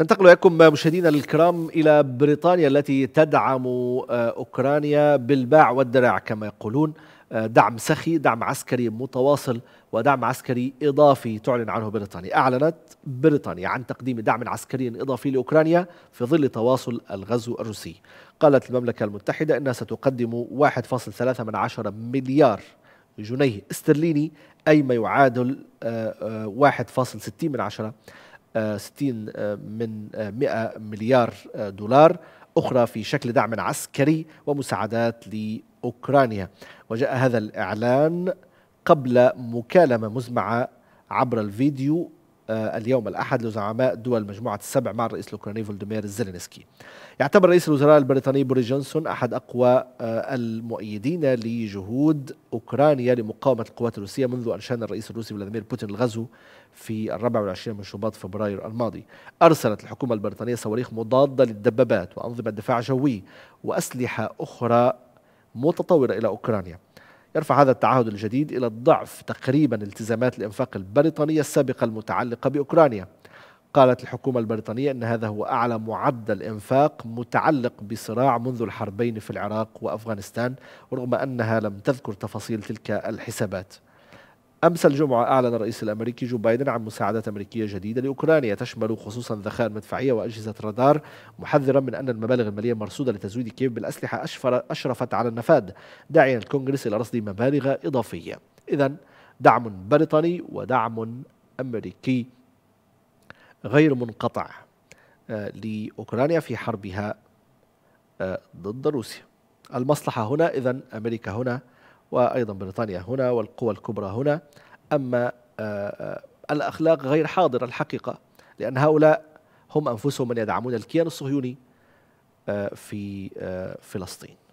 ننتقل إليكم مشاهدينا الكرام إلى بريطانيا التي تدعم آه، أوكرانيا بالباع والدراع كما يقولون آه، دعم سخي دعم عسكري متواصل ودعم عسكري إضافي تعلن عنه بريطانيا أعلنت بريطانيا عن تقديم دعم عسكري إضافي لأوكرانيا في ظل تواصل الغزو الروسي قالت المملكة المتحدة أنها ستقدم 1.3 من مليار جنيه استرليني أي ما يعادل 1.60 آه، من عشرة 60 آه، من 100 آه، مليار آه، دولار أخرى في شكل دعم عسكري ومساعدات لأوكرانيا وجاء هذا الإعلان قبل مكالمة مزمعة عبر الفيديو آه، اليوم الأحد لزعماء دول مجموعة السبع مع الرئيس الأوكراني فولدمير زيلينسكي يعتبر رئيس الوزراء البريطاني بوري جونسون أحد أقوى آه، المؤيدين لجهود أوكرانيا لمقاومة القوات الروسية منذ أنشأن الرئيس الروسي فلاديمير بوتين الغزو في الرابع والعشرين من شباط فبراير الماضي أرسلت الحكومة البريطانية صواريخ مضادة للدبابات وأنظمة دفاع جوي وأسلحة أخرى متطورة إلى أوكرانيا يرفع هذا التعهد الجديد إلى الضعف تقريبا التزامات الإنفاق البريطانية السابقة المتعلقة بأوكرانيا قالت الحكومة البريطانية أن هذا هو أعلى معدل إنفاق متعلق بصراع منذ الحربين في العراق وأفغانستان رغم أنها لم تذكر تفاصيل تلك الحسابات أمس الجمعة أعلن الرئيس الأمريكي جو بايدن عن مساعدات أمريكية جديدة لأوكرانيا تشمل خصوصا ذخائر مدفعية وأجهزة رادار محذرا من أن المبالغ المالية المرصودة لتزويد كييف بالأسلحة أشرفت على النفاذ داعيا الكونغرس إلى رصد مبالغ إضافية إذا دعم بريطاني ودعم أمريكي غير منقطع آه، لأوكرانيا في حربها آه، ضد روسيا المصلحة هنا إذا أمريكا هنا وأيضا بريطانيا هنا والقوى الكبرى هنا أما آه، آه، الأخلاق غير حاضرة الحقيقة لأن هؤلاء هم أنفسهم من يدعمون الكيان الصهيوني آه، في فلسطين